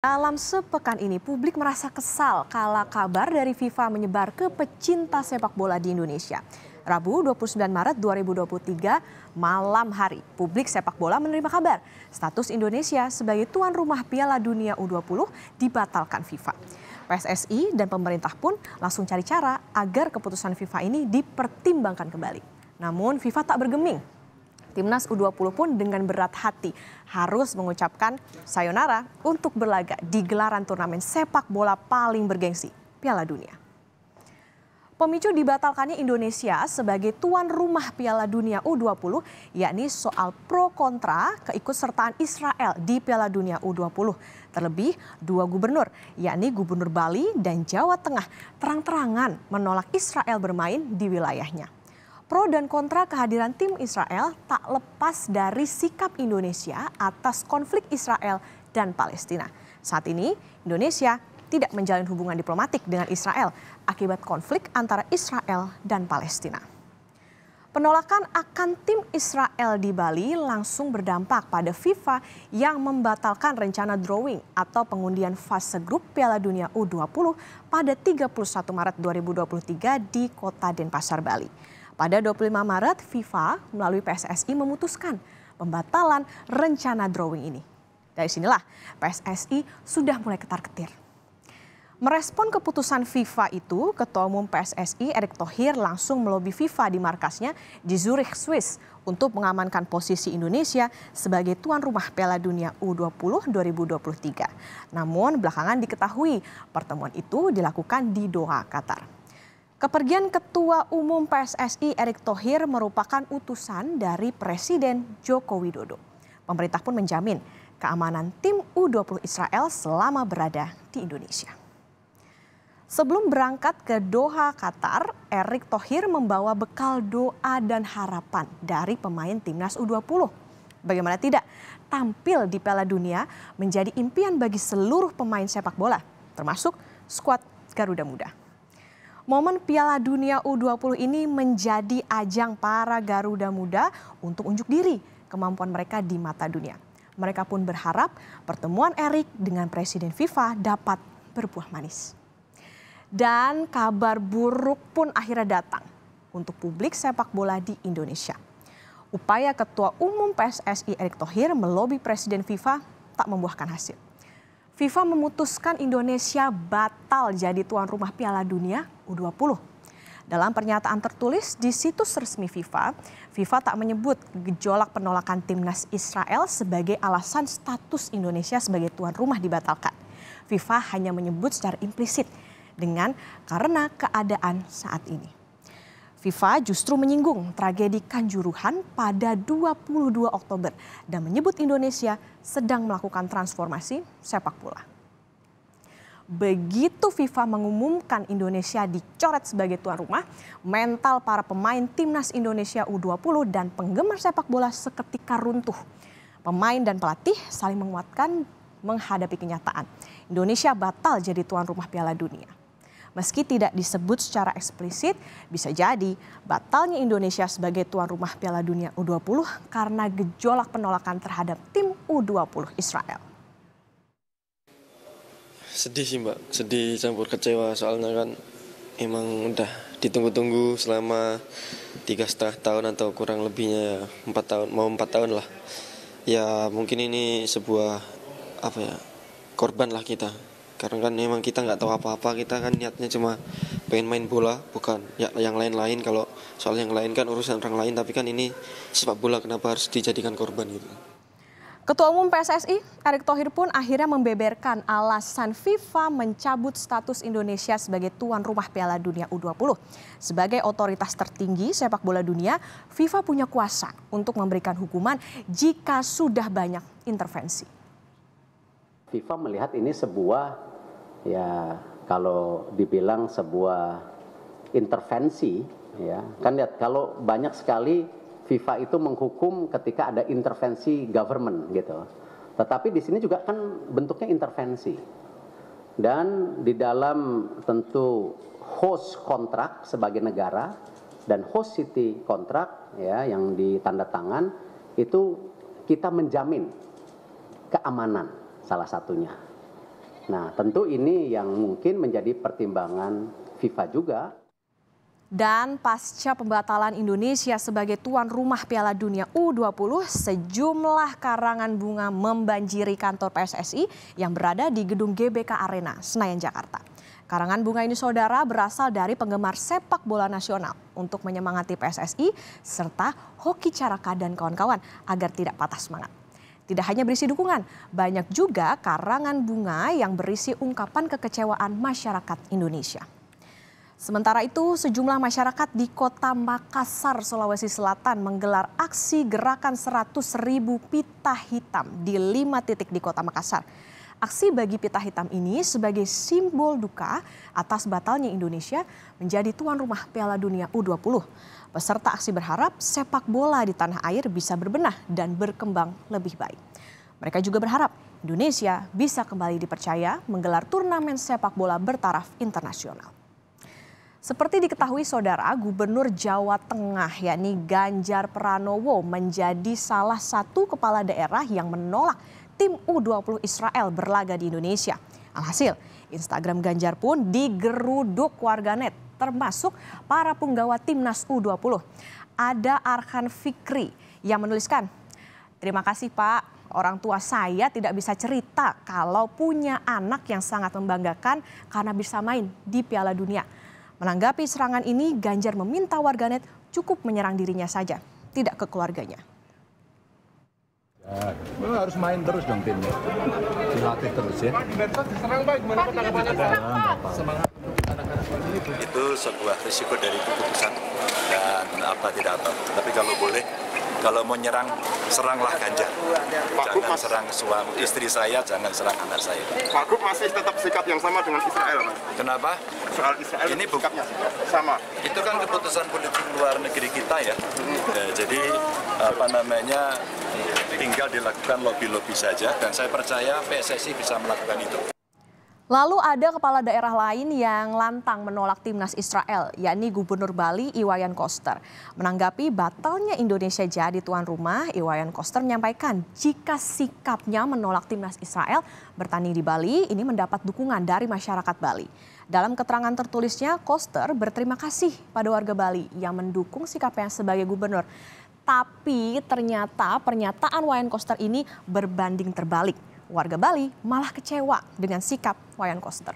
Dalam sepekan ini, publik merasa kesal kala kabar dari FIFA menyebar ke pecinta sepak bola di Indonesia. Rabu 29 Maret 2023 malam hari, publik sepak bola menerima kabar status Indonesia sebagai tuan rumah Piala Dunia U20 dibatalkan FIFA. PSSI dan pemerintah pun langsung cari cara agar keputusan FIFA ini dipertimbangkan kembali. Namun FIFA tak bergeming Timnas U20 pun dengan berat hati harus mengucapkan sayonara untuk berlaga di gelaran turnamen sepak bola paling bergengsi, Piala Dunia. Pemicu dibatalkannya Indonesia sebagai tuan rumah Piala Dunia U20 yakni soal pro kontra keikutsertaan Israel di Piala Dunia U20. Terlebih dua gubernur yakni Gubernur Bali dan Jawa Tengah terang-terangan menolak Israel bermain di wilayahnya pro dan kontra kehadiran tim Israel tak lepas dari sikap Indonesia atas konflik Israel dan Palestina. Saat ini, Indonesia tidak menjalin hubungan diplomatik dengan Israel akibat konflik antara Israel dan Palestina. Penolakan akan tim Israel di Bali langsung berdampak pada FIFA yang membatalkan rencana drawing atau pengundian fase grup Piala Dunia U20 pada 31 Maret 2023 di kota Denpasar, Bali. Pada 25 Maret, FIFA melalui PSSI memutuskan pembatalan rencana drawing ini. Dari sinilah PSSI sudah mulai ketar-ketir. Merespon keputusan FIFA itu, Ketua Umum PSSI Erick Thohir langsung melobi FIFA di markasnya di Zurich, Swiss untuk mengamankan posisi Indonesia sebagai tuan rumah Piala Dunia U20 2023. Namun belakangan diketahui pertemuan itu dilakukan di Doha, Qatar. Kepergian Ketua Umum PSSI Erick Thohir merupakan utusan dari Presiden Joko Widodo. Pemerintah pun menjamin keamanan tim U20 Israel selama berada di Indonesia. Sebelum berangkat ke Doha, Qatar, Erick Thohir membawa bekal doa dan harapan dari pemain timnas U20. Bagaimana tidak, tampil di Piala Dunia menjadi impian bagi seluruh pemain sepak bola, termasuk skuad Garuda Muda. Momen Piala Dunia U20 ini menjadi ajang para Garuda muda untuk unjuk diri kemampuan mereka di mata dunia. Mereka pun berharap pertemuan Erik dengan Presiden FIFA dapat berbuah manis. Dan kabar buruk pun akhirnya datang untuk publik sepak bola di Indonesia. Upaya Ketua Umum PSSI Erick Thohir melobi Presiden FIFA tak membuahkan hasil. FIFA memutuskan Indonesia batal jadi tuan rumah Piala Dunia U20. Dalam pernyataan tertulis di situs resmi FIFA, FIFA tak menyebut gejolak penolakan timnas Israel sebagai alasan status Indonesia sebagai tuan rumah dibatalkan. FIFA hanya menyebut secara implisit dengan karena keadaan saat ini. FIFA justru menyinggung tragedi Kanjuruhan pada 22 Oktober dan menyebut Indonesia sedang melakukan transformasi sepak bola. Begitu FIFA mengumumkan Indonesia dicoret sebagai tuan rumah, mental para pemain timnas Indonesia U20 dan penggemar sepak bola seketika runtuh. Pemain dan pelatih saling menguatkan menghadapi kenyataan. Indonesia batal jadi tuan rumah Piala Dunia. Meski tidak disebut secara eksplisit, bisa jadi batalnya Indonesia sebagai tuan rumah Piala Dunia U20 karena gejolak penolakan terhadap tim U20 Israel. Sedih sih mbak, sedih campur kecewa soalnya kan emang udah ditunggu-tunggu selama tiga setengah tahun atau kurang lebihnya ya. empat tahun mau empat tahun lah ya mungkin ini sebuah apa ya korban lah kita karena kan memang kita nggak tahu apa-apa kita kan niatnya cuma pengen main bola bukan ya yang lain-lain kalau soal yang lain kan urusan orang lain tapi kan ini sepak bola kenapa harus dijadikan korban gitu Ketua Umum PSSI Erick Thohir pun akhirnya membeberkan alasan FIFA mencabut status Indonesia sebagai tuan rumah Piala Dunia U20. Sebagai otoritas tertinggi sepak bola dunia, FIFA punya kuasa untuk memberikan hukuman jika sudah banyak intervensi. FIFA melihat ini sebuah ya kalau dibilang sebuah intervensi ya kan lihat kalau banyak sekali FIFA itu menghukum ketika ada intervensi government gitu. Tetapi di sini juga kan bentuknya intervensi. Dan di dalam tentu host kontrak sebagai negara dan host city kontrak ya yang ditandatangan itu kita menjamin keamanan salah satunya Nah, tentu ini yang mungkin menjadi pertimbangan FIFA juga. Dan pasca pembatalan Indonesia sebagai tuan rumah Piala Dunia U20, sejumlah karangan bunga membanjiri kantor PSSI yang berada di gedung GBK Arena, Senayan, Jakarta. Karangan bunga ini saudara berasal dari penggemar sepak bola nasional untuk menyemangati PSSI serta hoki caraka dan kawan-kawan agar tidak patah semangat. Tidak hanya berisi dukungan, banyak juga karangan bunga yang berisi ungkapan kekecewaan masyarakat Indonesia. Sementara itu, sejumlah masyarakat di kota Makassar, Sulawesi Selatan menggelar aksi gerakan 100 ribu pita hitam di lima titik di kota Makassar. Aksi bagi pita hitam ini sebagai simbol duka atas batalnya Indonesia menjadi tuan rumah Piala Dunia U20. Peserta aksi berharap sepak bola di tanah air bisa berbenah dan berkembang lebih baik. Mereka juga berharap Indonesia bisa kembali dipercaya menggelar turnamen sepak bola bertaraf internasional. Seperti diketahui saudara, Gubernur Jawa Tengah yakni Ganjar Pranowo menjadi salah satu kepala daerah yang menolak tim U20 Israel berlaga di Indonesia. Alhasil, Instagram Ganjar pun digeruduk warganet, termasuk para penggawa timnas U20. Ada Arhan Fikri yang menuliskan, terima kasih Pak, Orang tua saya tidak bisa cerita kalau punya anak yang sangat membanggakan karena bisa main di Piala Dunia. Menanggapi serangan ini, Ganjar meminta warganet cukup menyerang dirinya saja, tidak ke keluarganya. Nah, harus main terus dong timnya, dilatih terus ya. diserang Pak, gimana tanggapannya Pak? Semangat itu sebuah risiko dari keputusan dan apa tidak apa. Tapi kalau boleh, kalau mau nyerang, seranglah Ganjar. jangan serang suami istri saya, jangan serang anak saya. Pak masih tetap sikap yang sama dengan Israel, Mas. Kenapa? Soal Israel ini sikapnya sama. Itu kan keputusan politik luar negeri kita ya. Hmm. ya jadi apa namanya tinggal dilakukan lobby-lobby saja dan saya percaya PSSI bisa melakukan itu. Lalu ada kepala daerah lain yang lantang menolak timnas Israel, yakni Gubernur Bali Iwayan Koster. Menanggapi batalnya Indonesia jadi tuan rumah, Iwayan Koster menyampaikan jika sikapnya menolak timnas Israel bertanding di Bali ini mendapat dukungan dari masyarakat Bali. Dalam keterangan tertulisnya, Koster berterima kasih pada warga Bali yang mendukung sikapnya sebagai gubernur. Tapi ternyata pernyataan Wayan Koster ini berbanding terbalik. Warga Bali malah kecewa dengan sikap Wayan Koster.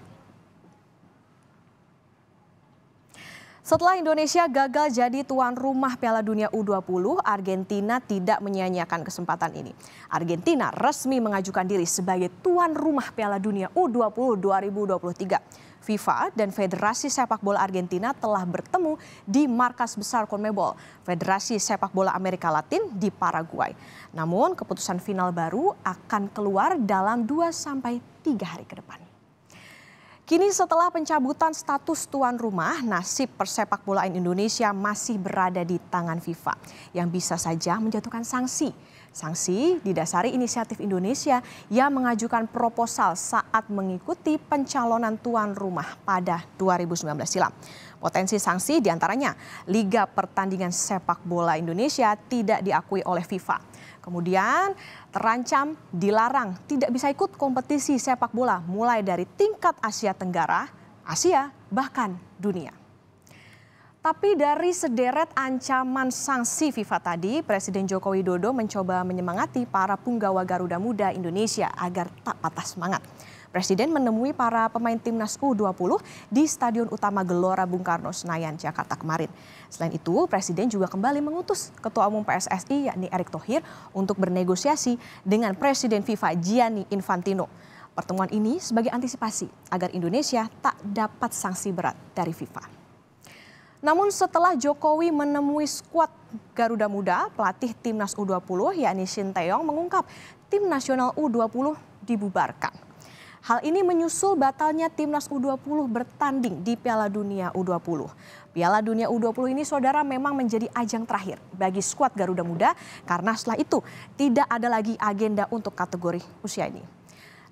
Setelah Indonesia gagal jadi tuan rumah Piala Dunia U20, Argentina tidak menyia-nyiakan kesempatan ini. Argentina resmi mengajukan diri sebagai tuan rumah Piala Dunia U20 2023. FIFA dan Federasi Sepak Bola Argentina telah bertemu di markas besar CONMEBOL, Federasi Sepak Bola Amerika Latin di Paraguay. Namun keputusan final baru akan keluar dalam 2 sampai 3 hari ke depan. Kini setelah pencabutan status tuan rumah, nasib persepak bolaan Indonesia masih berada di tangan FIFA yang bisa saja menjatuhkan sanksi. Sanksi didasari inisiatif Indonesia yang mengajukan proposal saat mengikuti pencalonan tuan rumah pada 2019 silam. Potensi sanksi diantaranya Liga Pertandingan Sepak Bola Indonesia tidak diakui oleh FIFA Kemudian terancam dilarang tidak bisa ikut kompetisi sepak bola mulai dari tingkat Asia Tenggara, Asia, bahkan dunia. Tapi dari sederet ancaman sanksi FIFA tadi, Presiden Joko Widodo mencoba menyemangati para punggawa Garuda Muda Indonesia agar tak patah semangat. Presiden menemui para pemain timnas U20 di Stadion Utama Gelora Bung Karno Senayan, Jakarta kemarin. Selain itu, Presiden juga kembali mengutus Ketua Umum PSSI yakni Erick Thohir untuk bernegosiasi dengan Presiden FIFA Gianni Infantino. Pertemuan ini sebagai antisipasi agar Indonesia tak dapat sanksi berat dari FIFA. Namun setelah Jokowi menemui skuad Garuda Muda, pelatih timnas U20 yakni Shin Taeyong mengungkap tim nasional U20 dibubarkan. Hal ini menyusul batalnya timnas U20 bertanding di Piala Dunia U20. Piala Dunia U20 ini saudara memang menjadi ajang terakhir bagi skuad Garuda Muda karena setelah itu tidak ada lagi agenda untuk kategori usia ini.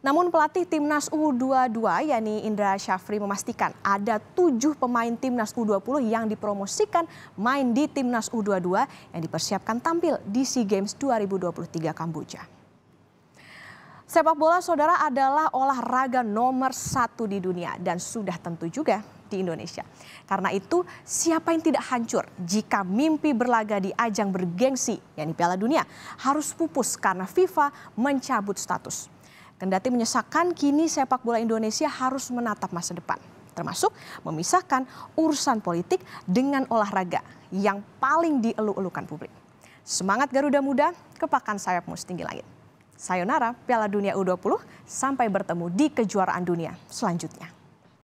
Namun pelatih timnas U22 yakni Indra Syafri memastikan ada tujuh pemain timnas U20 yang dipromosikan main di timnas U22 yang dipersiapkan tampil di SEA Games 2023 Kamboja. Sepak bola saudara adalah olahraga nomor satu di dunia dan sudah tentu juga di Indonesia. Karena itu siapa yang tidak hancur jika mimpi berlaga di ajang bergengsi yang di Piala Dunia harus pupus karena FIFA mencabut status. Kendati menyesakan kini sepak bola Indonesia harus menatap masa depan termasuk memisahkan urusan politik dengan olahraga yang paling dielu-elukan publik. Semangat Garuda Muda, kepakan sayapmu setinggi langit sayonara Piala Dunia U20 sampai bertemu di kejuaraan dunia selanjutnya.